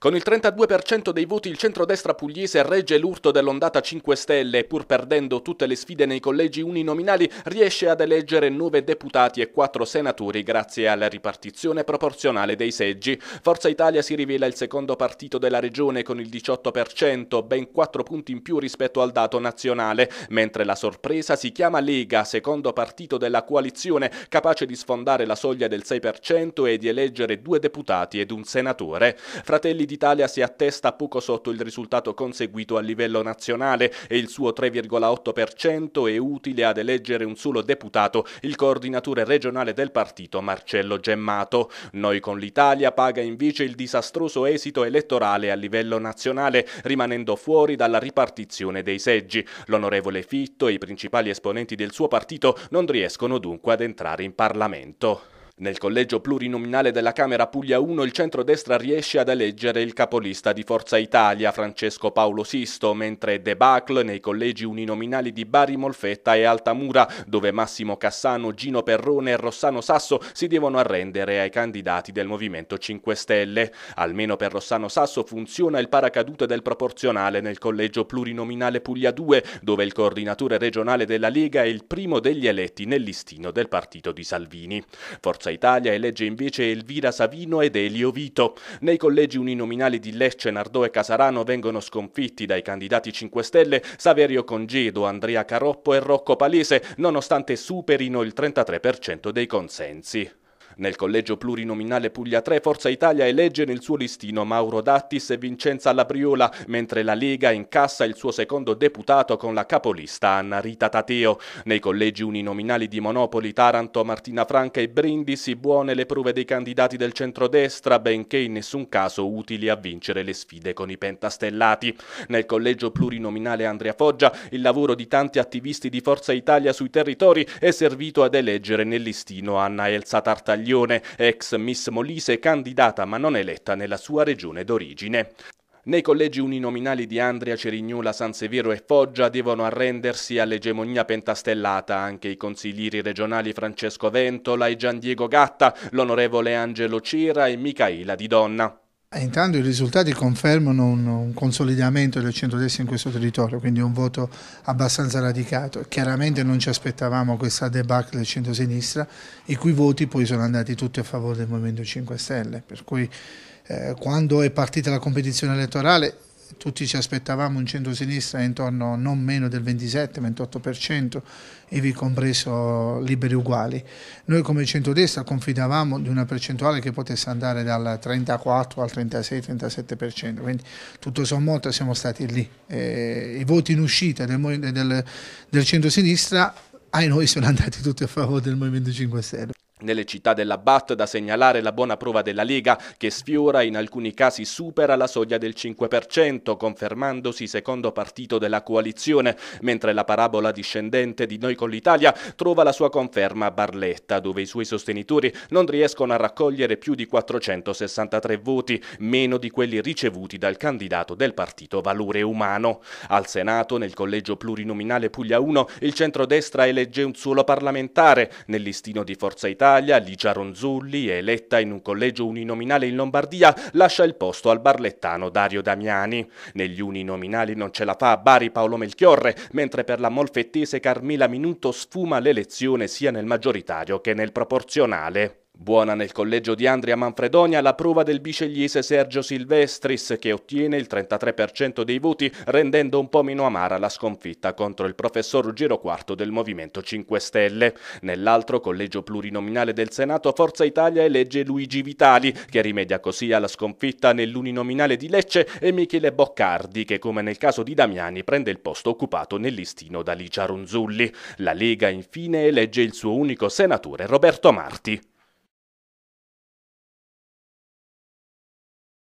Con il 32% dei voti il centrodestra pugliese regge l'urto dell'ondata 5 Stelle e pur perdendo tutte le sfide nei collegi uninominali riesce ad eleggere 9 deputati e 4 senatori grazie alla ripartizione proporzionale dei seggi. Forza Italia si rivela il secondo partito della regione con il 18%, ben 4 punti in più rispetto al dato nazionale, mentre la sorpresa si chiama Lega, secondo partito della coalizione, capace di sfondare la soglia del 6% e di eleggere due deputati ed un senatore. Fratelli d'Italia si attesta poco sotto il risultato conseguito a livello nazionale e il suo 3,8% è utile ad eleggere un solo deputato, il coordinatore regionale del partito Marcello Gemmato. Noi con l'Italia paga invece il disastroso esito elettorale a livello nazionale, rimanendo fuori dalla ripartizione dei seggi. L'onorevole Fitto e i principali esponenti del suo partito non riescono dunque ad entrare in Parlamento. Nel collegio plurinominale della Camera Puglia 1 il centrodestra riesce ad eleggere il capolista di Forza Italia, Francesco Paolo Sisto, mentre debacle nei collegi uninominali di Bari, Molfetta e Altamura, dove Massimo Cassano, Gino Perrone e Rossano Sasso si devono arrendere ai candidati del Movimento 5 Stelle. Almeno per Rossano Sasso funziona il paracadute del proporzionale nel collegio plurinominale Puglia 2, dove il coordinatore regionale della Lega è il primo degli eletti nel listino del partito di Salvini. Forza Forza Italia elegge invece Elvira Savino ed Elio Vito. Nei collegi uninominali di Lecce, Nardò e Casarano vengono sconfitti dai candidati 5 Stelle Saverio Congedo, Andrea Caroppo e Rocco Palese, nonostante superino il 33% dei consensi. Nel collegio plurinominale Puglia 3 Forza Italia elegge nel suo listino Mauro Dattis e Vincenza Labriola, mentre la Lega incassa il suo secondo deputato con la capolista Anna Rita Tateo. Nei collegi uninominali di Monopoli, Taranto, Martina Franca e Brindisi buone le prove dei candidati del centrodestra, benché in nessun caso utili a vincere le sfide con i pentastellati. Nel collegio plurinominale Andrea Foggia il lavoro di tanti attivisti di Forza Italia sui territori è servito ad eleggere nel listino Anna Elsa Tartagliani Castiglione, ex Miss Molise candidata ma non eletta nella sua regione d'origine. Nei collegi uninominali di Andria, Cerignola, San Severo e Foggia devono arrendersi all'egemonia pentastellata anche i consiglieri regionali Francesco Ventola e Gian Diego Gatta, l'onorevole Angelo Cera e Micaela Di Donna. Intanto i risultati confermano un, un, consolidamento del centrodestra in questo territorio, quindi un voto abbastanza radicato. Chiaramente non ci aspettavamo questa debacle del centrosinistra, i cui voti poi sono andati tutti a favore del Movimento 5 Stelle, per cui eh, quando è partita la competizione elettorale tutti ci aspettavamo un centro-sinistra intorno non meno del 27-28%, e vi compreso liberi uguali. Noi come centrodestra confidavamo di una percentuale che potesse andare dal 34 al 36-37%, quindi tutto sommato siamo stati lì. Eh, I voti in uscita del, del, del centro-sinistra ai noi sono andati tutti a favore del Movimento 5 Stelle. Nelle città della BAT da segnalare la buona prova della Lega che sfiora e in alcuni casi supera la soglia del 5%, confermandosi secondo partito della coalizione, mentre la parabola discendente di Noi con l'Italia trova la sua conferma a Barletta, dove i suoi sostenitori non riescono a raccogliere più di 463 voti, meno di quelli ricevuti dal candidato del partito Valore Umano. Al Senato, nel collegio plurinominale Puglia 1, il centrodestra elegge un solo parlamentare, nel listino di Forza Italia Italia, Ligia Ronzulli, eletta in un collegio uninominale in Lombardia, lascia il posto al barlettano Dario Damiani. Negli uninominali non ce la fa a Bari Paolo Melchiorre, mentre per la molfettese Carmela Minuto sfuma l'elezione sia nel maggioritario che nel proporzionale. Buona nel collegio di Andria Manfredonia la prova del bicegliese Sergio Silvestris che ottiene il 33% dei voti rendendo un po' meno amara la sconfitta contro il professor Ruggero IV del Movimento 5 Stelle. Nell'altro collegio plurinominale del Senato Forza Italia elegge Luigi Vitali che rimedia così alla sconfitta nell'uninominale di Lecce e Michele Boccardi che come nel caso di Damiani prende il posto occupato nel listino da Licia Ronzulli. La Lega infine elegge il suo unico senatore Roberto Marti.